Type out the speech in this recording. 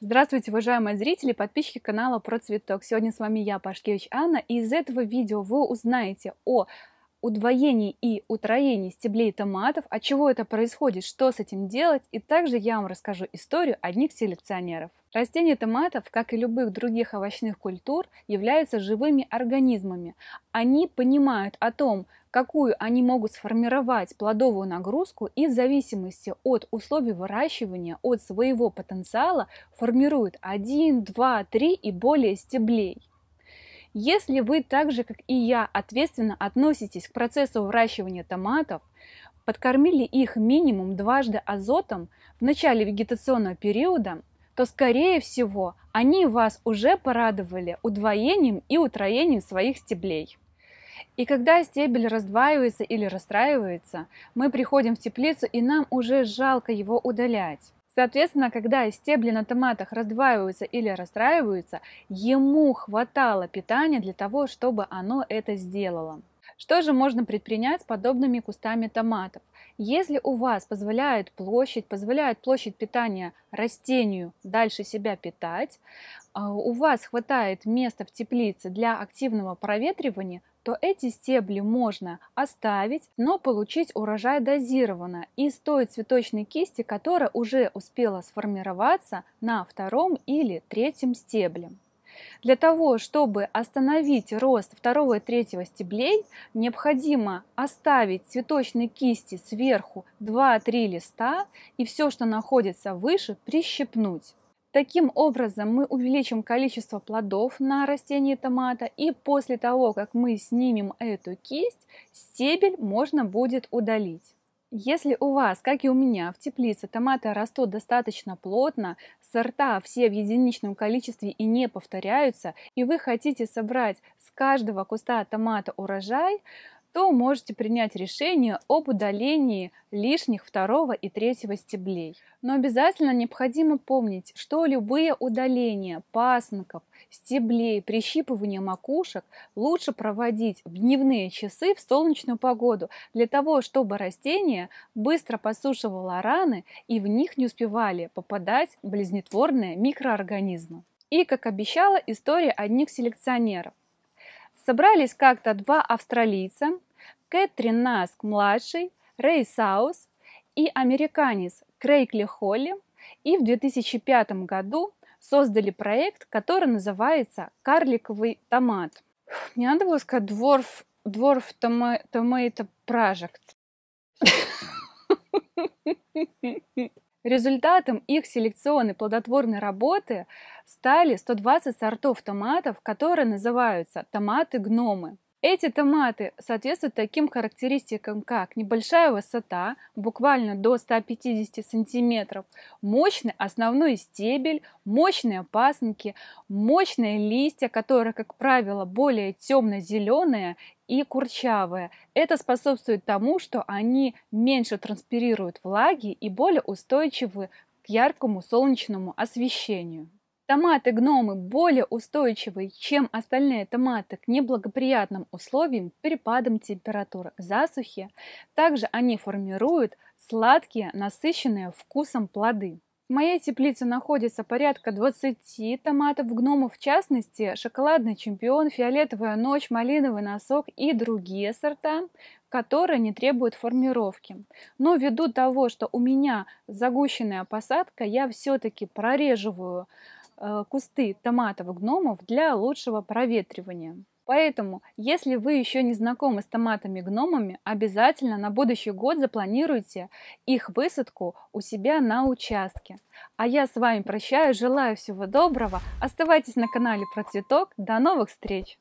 Здравствуйте, уважаемые зрители и подписчики канала Про Цветок. Сегодня с вами я, Пашкевич Анна, и из этого видео вы узнаете о удвоений и утроений стеблей томатов, от а чего это происходит, что с этим делать, и также я вам расскажу историю одних селекционеров. Растения томатов, как и любых других овощных культур, являются живыми организмами. Они понимают о том, какую они могут сформировать плодовую нагрузку и в зависимости от условий выращивания, от своего потенциала формируют 1, 2, 3 и более стеблей. Если вы так же, как и я, ответственно относитесь к процессу выращивания томатов, подкормили их минимум дважды азотом в начале вегетационного периода, то, скорее всего, они вас уже порадовали удвоением и утроением своих стеблей. И когда стебель раздваивается или расстраивается, мы приходим в теплицу и нам уже жалко его удалять. Соответственно, когда стебли на томатах раздваиваются или расстраиваются, ему хватало питания для того, чтобы оно это сделало. Что же можно предпринять с подобными кустами томатов? Если у вас позволяет площадь, позволяет площадь питания растению дальше себя питать, а, у вас хватает места в теплице для активного проветривания, что эти стебли можно оставить, но получить урожай дозированно и с той цветочной кисти, которая уже успела сформироваться на втором или третьем стебле. Для того, чтобы остановить рост второго и третьего стеблей, необходимо оставить цветочной кисти сверху 2-3 листа и все, что находится выше, прищепнуть. Таким образом мы увеличим количество плодов на растении томата и после того, как мы снимем эту кисть, стебель можно будет удалить. Если у вас, как и у меня, в теплице томаты растут достаточно плотно, сорта все в единичном количестве и не повторяются, и вы хотите собрать с каждого куста томата урожай, то можете принять решение об удалении лишних второго и третьего стеблей. Но обязательно необходимо помнить, что любые удаления пасынков, стеблей, прищипывания макушек лучше проводить в дневные часы в солнечную погоду, для того, чтобы растение быстро посушивало раны и в них не успевали попадать близнетворные микроорганизмы. И, как обещала, история одних селекционеров собрались как-то два австралийца, Кэтрин Наск-младший, Рэй Саус и американец Крейгли Холли, и в 2005 году создали проект, который называется «Карликовый томат». Не надо было сказать «Дворф, дворф Tomato Project». Результатом их селекционной плодотворной работы стали 120 сортов томатов, которые называются «томаты-гномы». Эти томаты соответствуют таким характеристикам, как небольшая высота, буквально до 150 сантиметров, мощный основной стебель, мощные пасынки, мощные листья, которые, как правило, более темно-зеленые и курчавые. Это способствует тому, что они меньше транспирируют влаги и более устойчивы к яркому солнечному освещению. Томаты-гномы более устойчивы, чем остальные томаты к неблагоприятным условиям, перепадам температур, засухи. Также они формируют сладкие, насыщенные вкусом плоды. В моей теплице находится порядка 20 томатов гномов, в частности, шоколадный чемпион, фиолетовая ночь, малиновый носок и другие сорта, которые не требуют формировки. Но ввиду того, что у меня загущенная посадка, я все-таки прореживаю Э, кусты томатовых гномов для лучшего проветривания. Поэтому, если вы еще не знакомы с томатами-гномами, обязательно на будущий год запланируйте их высадку у себя на участке. А я с вами прощаюсь, желаю всего доброго, оставайтесь на канале Процветок, до новых встреч!